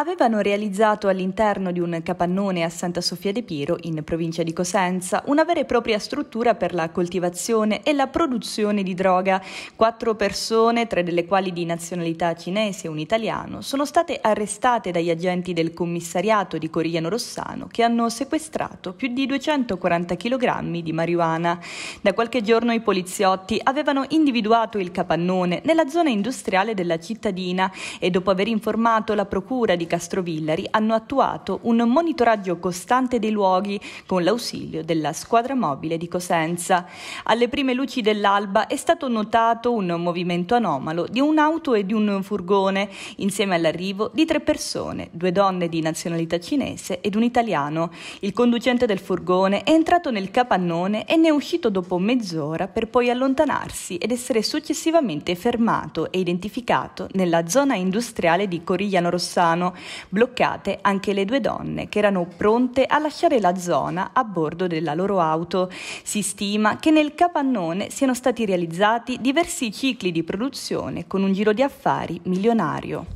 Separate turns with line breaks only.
avevano realizzato all'interno di un capannone a Santa Sofia de Piro, in provincia di Cosenza, una vera e propria struttura per la coltivazione e la produzione di droga. Quattro persone, tre delle quali di nazionalità cinese e un italiano, sono state arrestate dagli agenti del commissariato di Corigliano Rossano che hanno sequestrato più di 240 kg di marijuana. Da qualche giorno i poliziotti avevano individuato il capannone nella zona industriale della cittadina e dopo aver informato la procura di Castrovillari hanno attuato un monitoraggio costante dei luoghi con l'ausilio della squadra mobile di Cosenza. Alle prime luci dell'alba è stato notato un movimento anomalo di un'auto e di un furgone, insieme all'arrivo di tre persone, due donne di nazionalità cinese ed un italiano. Il conducente del furgone è entrato nel capannone e ne è uscito dopo mezz'ora per poi allontanarsi ed essere successivamente fermato e identificato nella zona industriale di Corigliano Rossano bloccate anche le due donne che erano pronte a lasciare la zona a bordo della loro auto. Si stima che nel capannone siano stati realizzati diversi cicli di produzione con un giro di affari milionario.